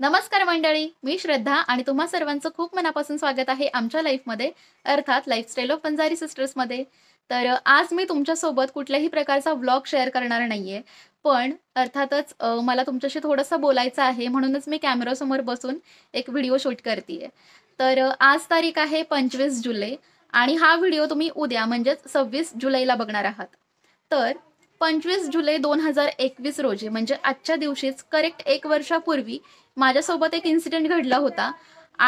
नमस्कार मंडळी मी श्रद्धा आणि तुम्हा सर्वांचं खूप मनापासून स्वागत आहे आमच्या लाईफमध्ये अर्थात लाईफस्टाईल ऑफ पंजारी सिस्टर्समध्ये तर आज मी तुमच्यासोबत कुठल्याही प्रकारचा व्लॉग शेअर करणार नाहीये पण अर्थातच मला तुमच्याशी थोडंसं बोलायचं आहे म्हणूनच मी कॅमेरासमोर बसून एक व्हिडिओ शूट करते तर आज तारीख आहे पंचवीस जुलै आणि हा व्हिडिओ तुम्ही उद्या म्हणजेच सव्वीस जुलैला बघणार आहात तर पंचवीस जुलै दोन हजार एकवीस रोजी म्हणजे आजच्या दिवशीच करेक्ट एक वर्षापूर्वी माझ्यासोबत एक इन्सिडेंट घडला होता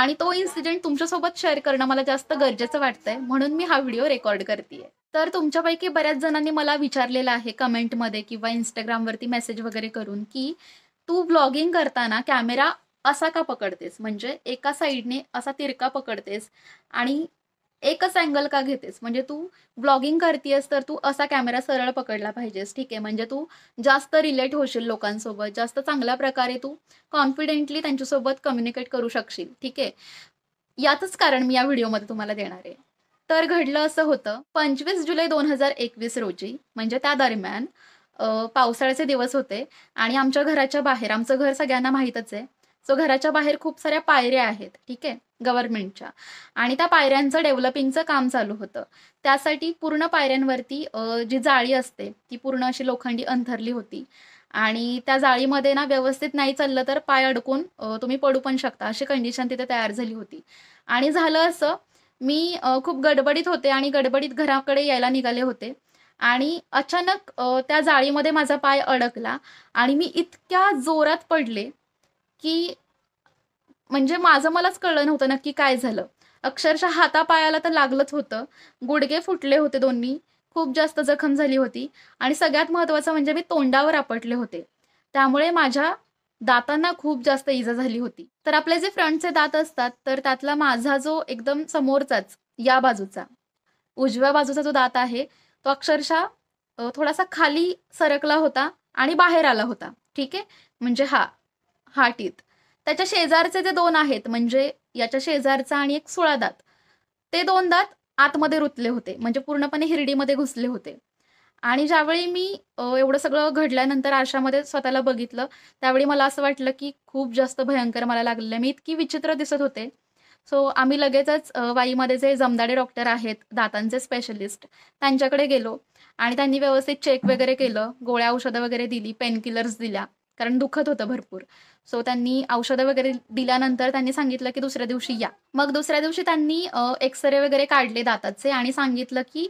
आणि तो इन्सिडेंट तुमच्यासोबत शेअर करणं मला जास्त गरजेचं वाटतंय म्हणून मी हा व्हिडिओ रेकॉर्ड करते तर तुमच्यापैकी बऱ्याच जणांनी मला विचारलेलं आहे कमेंटमध्ये किंवा इंस्टाग्रामवरती मेसेज वगैरे करून की तू ब्लॉगिंग करताना कॅमेरा असा का पकडतेस म्हणजे एका साईडने असा तिरका पकडतेस आणि एकच अँगल का घेतेस म्हणजे तू ब्लॉगिंग करतेस तर तू असा कॅमेरा सरळ पकडला पाहिजेस ठीक आहे म्हणजे तू जास्त रिलेट होशील लोकांसोबत जास्त चांगल्या प्रकारे तू कॉन्फिडेंटली त्यांच्यासोबत कम्युनिकेट करू शकशील ठीक आहे याचंच कारण मी या व्हिडिओमध्ये तुम्हाला देणार आहे तर घडलं असं होतं पंचवीस जुलै दोन हजार एकवीस रोजी म्हणजे त्या दरम्यान पावसाळ्याचे दिवस होते आणि आमच्या घराच्या बाहेर आमचं घर सगळ्यांना माहीतच आहे सो घराच्या बाहेर खूप साऱ्या पायऱ्या आहेत ठीक आहे गव्हर्नमेंटच्या आणि त्या पायऱ्यांचं डेव्हलपिंगचं काम चालू होतं त्यासाठी पूर्ण पायऱ्यांवरती जी जाळी असते ती पूर्ण अशी लोखंडी अंथरली होती आणि त्या जाळीमध्ये ना व्यवस्थित नाही चाललं तर पाय अडकून तुम्ही पडू पण शकता अशी कंडिशन तिथे तयार झाली होती आणि झालं असं मी खूप गडबडीत होते आणि गडबडीत घराकडे यायला निघाले होते आणि अचानक त्या जाळीमध्ये माझा पाय अडकला आणि मी इतक्या जोरात पडले की म्हणजे माझं मलाच कळलं नव्हतं नक्की काय झालं अक्षरशः हातापायाला तर लागलंच होतं गुडघे फुटले होते दोन्ही खूप जास्त जखम झाली होती आणि सगळ्यात महत्वाचं म्हणजे मी तोंडावर आपटले होते त्यामुळे माझ्या दातांना खूप जास्त इजा झाली होती तर आपले जे फ्रंटचे दात असतात तर त्यातला माझा जो एकदम समोरचाच या बाजूचा उजव्या बाजूचा जो दात आहे तो अक्षरशः थोडासा खाली सरकला होता आणि बाहेर आला होता ठीक आहे म्हणजे हा हाटीत त्याच्या शेजारचे जे दोन आहेत म्हणजे याच्या शेजारचा आणि एक सोळा दात ते दोन दात आतमध्ये रुतले होते म्हणजे पूर्णपणे हिरडीमध्ये घुसले होते आणि ज्यावेळी मी एवढं सगळं घडल्यानंतर आरशामध्ये स्वतःला बघितलं त्यावेळी मला असं वाटलं की खूप जास्त भयंकर मला लागलेलं मी इतकी विचित्र दिसत होते सो आम्ही लगेचच वाईमध्ये जे जमदाडे डॉक्टर आहेत दातांचे स्पेशलिस्ट त्यांच्याकडे गेलो आणि त्यांनी व्यवस्थित चेक वगैरे केलं गोळ्या औषधं वगैरे दिली पेनकिलर्स दिल्या कारण दुखत होतं भरपूर सो त्यांनी औषधं वगैरे दिल्यानंतर त्यांनी सांगितलं की दुसऱ्या दिवशी या मग दुसऱ्या दिवशी त्यांनी एक्सरे वगैरे काढले दाताचे आणि सांगितलं की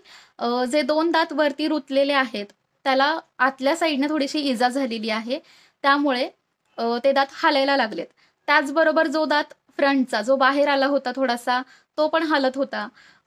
जे दोन दात वरती रुतलेले आहेत त्याला आतल्या साईडने थोडीशी इजा झालेली आहे त्यामुळे ते दात हालायला लागलेत त्याचबरोबर जो दात फ्रंटचा जो बाहेर आला होता थोडासा तो पण हालत होता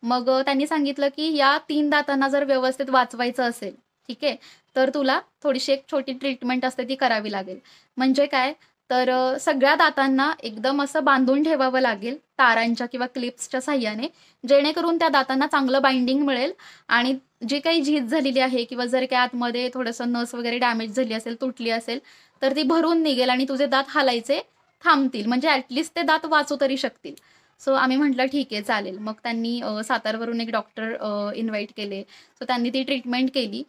मग त्यांनी सांगितलं की या तीन दातांना जर व्यवस्थित वाचवायचं असेल ठीक आहे तर तुला थोडीशी एक छोटी ट्रीटमेंट असते ती करावी लागेल म्हणजे काय तर सगळ्या दातांना एकदम असं बांधून ठेवावं लागेल तारांच्या किंवा क्लिप्सच्या साह्याने जेणेकरून त्या दातांना चांगलं बाइंडिंग मिळेल आणि जी काही झीज झालेली आहे किंवा जर काही आतमध्ये थोडंसं नस वगैरे डॅमेज झाली असेल तुटली असेल तर ती भरून निघेल आणि तुझे दात हालायचे थांबतील म्हणजे ॲटलिस्ट ते दात वाचू तरी शकतील सो आम्ही म्हटलं ठीक आहे चालेल मग त्यांनी सातारवरून एक डॉक्टर इन्व्हाइट केले सो त्यांनी ती ट्रीटमेंट केली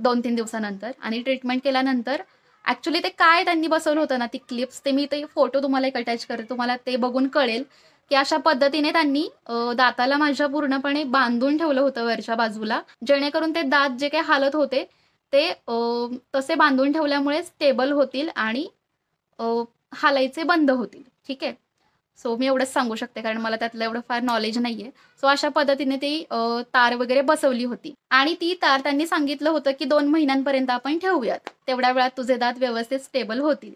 दोन तीन दिवसानंतर आणि ट्रीटमेंट केल्यानंतर ऍक्च्युली ते काय त्यांनी बसवलं होतं ना ती क्लिप्स ते मी ते फोटो तुम्हाला एक अटॅच करते तुम्हाला ते बघून कळेल की अशा पद्धतीने त्यांनी दाताला माझ्या पूर्णपणे बांधून ठेवलं होतं वरच्या बाजूला जेणेकरून ते दात जे काही हालत होते ते तसे बांधून ठेवल्यामुळे स्टेबल होतील आणि हालायचे बंद होतील ठीक आहे सो मी एवढंच सांगू शकते कारण मला त्यातलं एवढं फार नॉलेज नाहीये सो अशा पद्धतीने ती तार वगैरे बसवली होती आणि ती तार त्यांनी सांगितलं होतं की दोन महिन्यांपर्यंत आपण ठेवूयात तेवढ्या वेळात तुझे दात व्यवस्थित स्टेबल होतील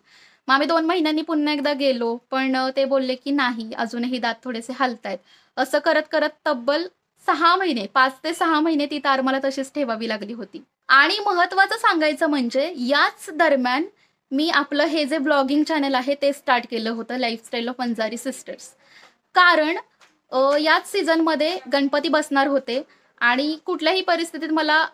मग आम्ही दोन महिन्यांनी पुन्हा एकदा गेलो पण ते बोलले की नाही अजूनही दात थोडेसे हलतायत असं करत करत तब्बल सहा महिने पाच ते सहा महिने ती तार मला तशीच ठेवावी लागली होती आणि महत्वाचं सांगायचं म्हणजे याच दरम्यान मी आपलं हे जे ब्लॉगिंग चॅनल आहे ते स्टार्ट केलं होतं लाईफस्टाईल ऑफ अंजारी सिस्टर्स कारण याच सीझनमध्ये गणपती बसणार होते आणि कुठल्याही परिस्थितीत मला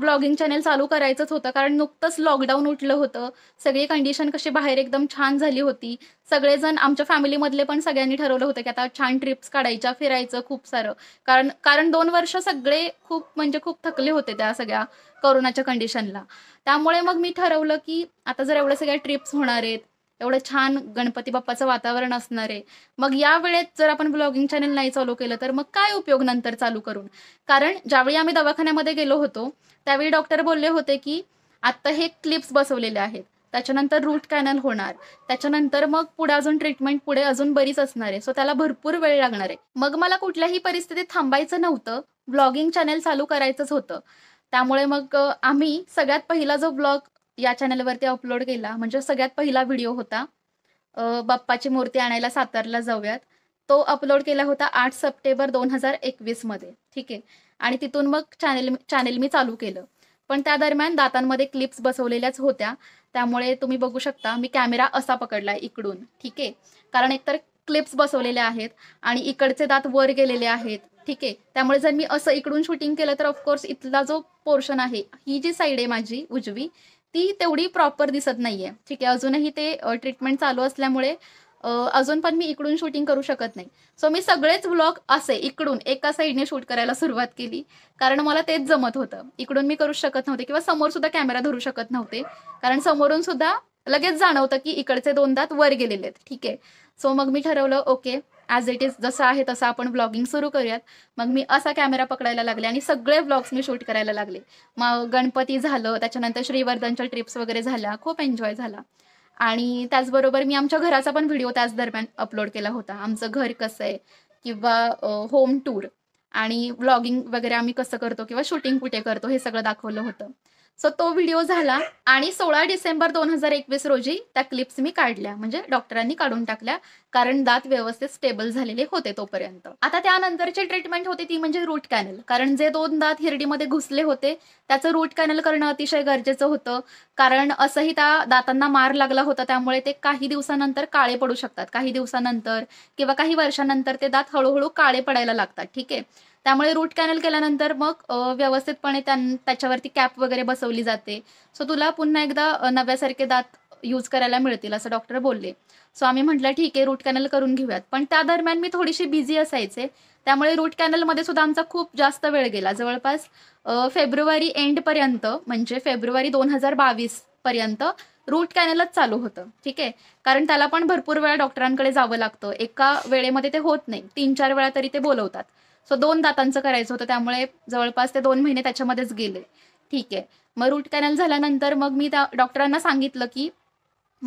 ब्लॉगिंग चॅनेल चालू करायचंच होतं कारण नुकतंच लॉकडाऊन उठलं होतं सगळी कंडिशन कशी बाहेर एकदम छान झाली होती सगळेजण आमच्या फॅमिलीमधले पण सगळ्यांनी ठरवलं होतं की आता छान ट्रिप्स काढायच्या फिरायचं खूप सारं कारण कारण दोन वर्ष सगळे खूप म्हणजे खूप थकले होते त्या सगळ्या करोनाच्या कंडिशनला त्यामुळे मग मी ठरवलं की आता जर एवढ्या सगळ्या ट्रिप्स होणार आहेत एवढं छान गणपती बाप्पाचं वातावरण असणार आहे मग या वेळेत जर आपण ब्लॉगिंग चॅनल नाही चालू केलं तर मग काय उपयोग नंतर चालू करून कारण ज्यावेळी आम्ही दवाखान्यामध्ये गेलो होतो त्यावेळी डॉक्टर बोलले होते की आता हे क्लिप्स बसवलेले आहेत त्याच्यानंतर रूट कॅनल होणार त्याच्यानंतर मग पुढे अजून ट्रीटमेंट पुढे अजून बरीच असणार आहे सो त्याला भरपूर वेळ लागणार आहे मग मला कुठल्याही परिस्थितीत थांबायचं नव्हतं ब्लॉगिंग चॅनल चालू करायचंच होतं त्यामुळे मग आम्ही सगळ्यात पहिला जो ब्लॉग या चॅनलवरती अपलोड केला म्हणजे सगळ्यात पहिला व्हिडिओ होता बाप्पाची मूर्ती आणायला सातारला जाऊयात तो अपलोड केला होता आठ सप्टेंबर दोन हजार एकवीस मध्ये ठीक आहे आणि तिथून मग चॅनेल चॅनेल मी चालू केलं पण त्या दरम्यान दातांमध्ये क्लिप्स बसवलेल्याच होत्या त्यामुळे तुम्ही बघू शकता मी कॅमेरा असा पकडला इकडून ठीक आहे कारण एकतर क्लिप्स बसवलेल्या आहेत आणि इकडचे दात वर गेलेले आहेत ठीक आहे त्यामुळे जर मी असं इकडून शूटिंग केलं तर ऑफकोर्स इथला जो पोर्शन आहे ही जी साईड आहे माझी उजवी ती तेवढी प्रॉपर दिसत नाहीये ठीक आहे अजूनही ते ट्रीटमेंट चालू असल्यामुळे अजून पण मी इकडून शूटिंग करू शकत नाही सो मी सगळेच व्लॉग असे इकडून एका साईडने शूट करायला सुरुवात केली कारण मला तेच जमत होतं इकडून मी करू शकत नव्हते किंवा समोर सुद्धा कॅमेरा धरू शकत नव्हते कारण समोरून सुद्धा लगेच जाणवतं की इकडचे दोन दात वर गेलेले आहेत ठीक आहे सो मग मी ठरवलं ओके ॲज इट इज जसं आहे तसं आपण ब्लॉगिंग सुरू करूयात मग मी असा कॅमेरा पकडायला लागले आणि सगळे ब्लॉग्स मी शूट करायला लागले मग गणपती झालं त्याच्यानंतर श्रीवर्धनच्या ट्रिप्स वगैरे झाल्या खूप एन्जॉय झाला आणि त्याचबरोबर मी आमच्या घराचा पण व्हिडिओ त्याच दरम्यान अपलोड केला होता आमचं घर कसं आहे किंवा होम टूर आणि ब्लॉगिंग वगैरे आम्ही कसं करतो किंवा शूटिंग कुठे करतो हे सगळं दाखवलं होतं सो तो व्हिडिओ झाला आणि सोळा डिसेंबर दोन हजार एकवीस रोजी त्या क्लिप्स मी काढल्या म्हणजे डॉक्टरांनी काढून टाकल्या कारण दात व्यवस्थित स्टेबल झालेले होते तोपर्यंत आता त्यानंतरची ट्रीटमेंट होती ती म्हणजे रूट कॅनल कारण जे दोन दात हिरडीमध्ये घुसले होते त्याचं रूट कॅनल करणं अतिशय गरजेचं होतं कारण असंही त्या दातांना मार लागला होता त्यामुळे ते काही दिवसानंतर काळे पडू शकतात काही दिवसानंतर किंवा काही वर्षानंतर ते दात हळूहळू काळे पडायला लागतात ठीक आहे त्यामुळे रूट कॅनल केल्यानंतर मग व्यवस्थितपणे त्याच्यावरती कॅप वगैरे बसवली जाते सो तुला पुन्हा एकदा नव्यासारखे दात यूज करायला मिळतील असं डॉक्टर बोलले सो आम्ही म्हटलं ठीक आहे रूट कॅनल करून घेऊयात पण त्या दरम्यान मी थोडीशी बिझी असायचे त्यामुळे रूट कॅनलमध्ये सुद्धा आमचा खूप जास्त वेळ गेला जवळपास फेब्रुवारी एंडपर्यंत म्हणजे फेब्रुवारी दोन हजार बावीस पर्यंत रूट कॅनलच चालू होतं ठीक आहे कारण त्याला पण भरपूर वेळा डॉक्टरांकडे जावं लागतं एका वेळेमध्ये ते होत नाही तीन चार वेळा तरी ते बोलवतात सो दोन दातांचं करायचं होतं त्यामुळे जवळपास ते दोन महिने त्याच्यामध्येच गेले ठीक आहे मग रूट कॅनल झाल्यानंतर मग मी त्या डॉक्टरांना सांगितलं की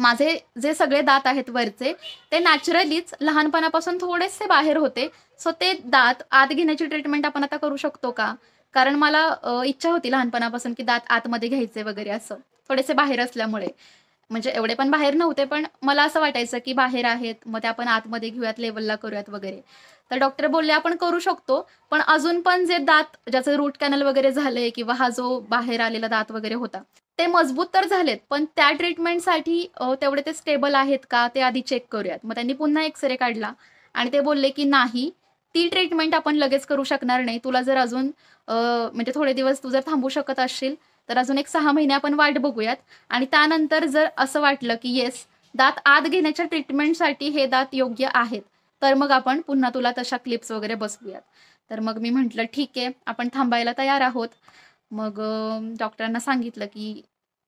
माझे जे सगळे दात आहेत वरचे ते नॅचरलीच लहानपणापासून थोडेसे बाहेर होते सो ते दात आत घेण्याची ट्रीटमेंट आपण आता करू शकतो का कारण मला इच्छा होती लहानपणापासून की दात आतमध्ये घ्यायचे वगैरे असं थोडेसे बाहेर असल्यामुळे म्हणजे एवढे पण बाहेर नव्हते पण मला असं वाटायचं की बाहेर आहेत मग ते आपण आतमध्ये घेऊयात लेवलला करूयात वगैरे तर डॉक्टर बोलले आपण करू शकतो पण अजून पण जे दात ज्याचं रूट कॅनल वगैरे झालंय किंवा हा जो बाहेर आलेला दात वगैरे होता ते मजबूत तर झालेत पण त्या ट्रीटमेंटसाठी तेवढे ते स्टेबल आहेत का ते आधी चेक करूयात मग त्यांनी पुन्हा एक्सरे काढला आणि ते बोलले की नाही ती ट्रीटमेंट आपण लगेच करू शकणार नाही तुला जर अजून म्हणजे थोडे दिवस तू जर थांबू शकत असशील तर अजून एक सहा महिने आपण वाट बघूयात आणि त्यानंतर जर असं वाटलं की येस दात आत घेण्याच्या ट्रीटमेंटसाठी हे दात योग्य आहेत तर मग आपण पुन्हा तुला तशा क्लिप्स वगैरे बसवूयात तर मग मी म्हटलं ठीक आहे आपण थांबायला तयार आहोत मग डॉक्टरांना सांगितलं की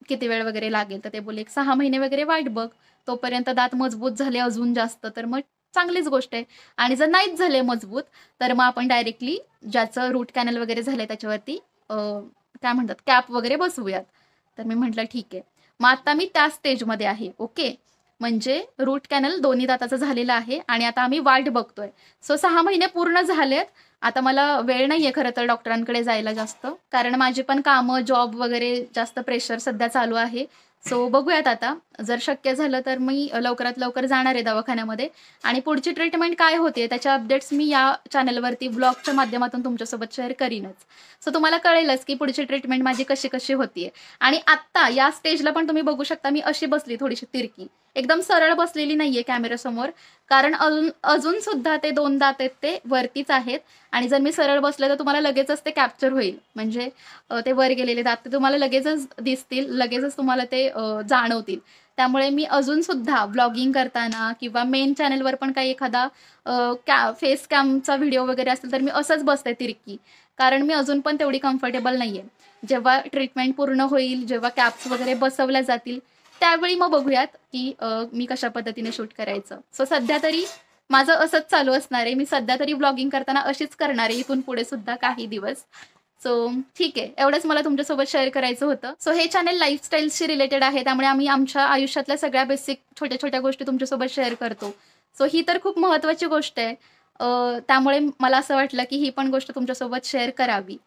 किती वेळ वगैरे लागेल तर ते बोले एक सहा महिने वगैरे वाईट बघ तोपर्यंत दात मजबूत झाले अजून जास्त तर मग चांगलीच गोष्ट आहे आणि जर नाहीच झाले मजबूत तर मग आपण डायरेक्टली ज्याचं रूट कॅनल वगैरे झालंय त्याच्यावरती काय म्हणतात कॅप वगैरे बसवूयात तर मी म्हटलं ठीक आहे मग आता मी त्या स्टेजमध्ये आहे ओके म्हणजे रूट कॅनल दोन्ही दाताचा झालेला आहे आणि आता आम्ही वाट बघतोय सो सहा महिने पूर्ण झालेत आता मला वेळ नाहीये खरं तर डॉक्टरांकडे जायला जास्त कारण माझे पण कामं जॉब वगैरे जास्त प्रेशर सध्या चालू आहे सो बघूयात आता जर शक्य झालं तर मी लवकरात लवकर जाणार आहे दवाखान्यामध्ये आणि पुढची ट्रीटमेंट काय होते त्याच्या अपडेट्स मी या चॅनलवरती ब्लॉगच्या माध्यमातून तुमच्यासोबत शेअर करीनच सो तुम्हाला कळेलच की पुढची ट्रीटमेंट माझी कशी कशी होतीये आणि आत्ता या स्टेजला पण तुम्ही बघू शकता मी अशी बसली थोडीशी तिरकी एकदम सरळ बसलेली नाहीये कॅमेऱ्यासमोर कारण अजून अजून सुद्धा ते दोन दात आहेत ते वरतीच आहेत आणि जर मी सरळ बसले तर तुम्हाला लगेचच ते कॅप्चर होईल म्हणजे ते वर गेलेले दात ते तुम्हाला लगेचच दिसतील लगेचच तुम्हाला ते जाणवतील त्यामुळे मी अजून सुद्धा ब्लॉगिंग करताना किंवा मेन चॅनलवर पण काही एखादा कॅ फेस कॅमचा व्हिडिओ वगैरे असेल तर मी असंच बसते तिरकी कारण मी अजून पण तेवढी कम्फर्टेबल नाही आहे जेव्हा ट्रीटमेंट पूर्ण होईल जेव्हा कॅप्स वगैरे बसवल्या जातील त्यावेळी मग बघूयात की मी कशा पद्धतीने शूट करायचं सो सध्या तरी माझं असंच चालू असणार आहे मी सध्या तरी ब्लॉगिंग करताना अशीच करणार आहे इथून पुढे सुद्धा काही दिवस सो ठीक आहे एवढंच मला तुमच्यासोबत शेअर करायचं होतं सो हे चॅनल लाईफस्टाईलशी रिलेटेड आहे त्यामुळे आम्ही आमच्या आयुष्यातल्या सगळ्या बेसिक छोट्या छोट्या गोष्टी तुमच्यासोबत शेअर करतो सो ही तर खूप महत्त्वाची गोष्ट आहे त्यामुळे मला असं वाटलं की ही पण गोष्ट तुमच्यासोबत शेअर करावी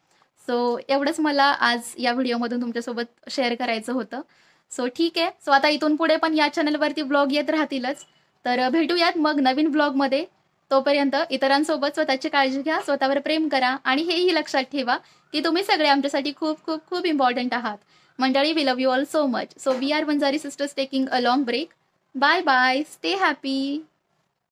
सो एवढंच मला आज या व्हिडिओमधून तुमच्यासोबत शेअर करायचं होतं सो ठीक आहे सो आता इथून पुढे पण या चॅनलवरती ब्लॉग येत राहतीलच तर भेटूयात मग नवीन ब्लॉगमध्ये तोपर्यंत इतरांसोबत स्वतःची काळजी घ्या स्वतःवर प्रेम करा आणि हेही लक्षात ठेवा की तुम्ही सगळे आमच्यासाठी खूप खूप खूप इम्पॉर्टंट आहात मंडळी we love you all so much so we are Vanjari sisters taking a long break bye bye stay happy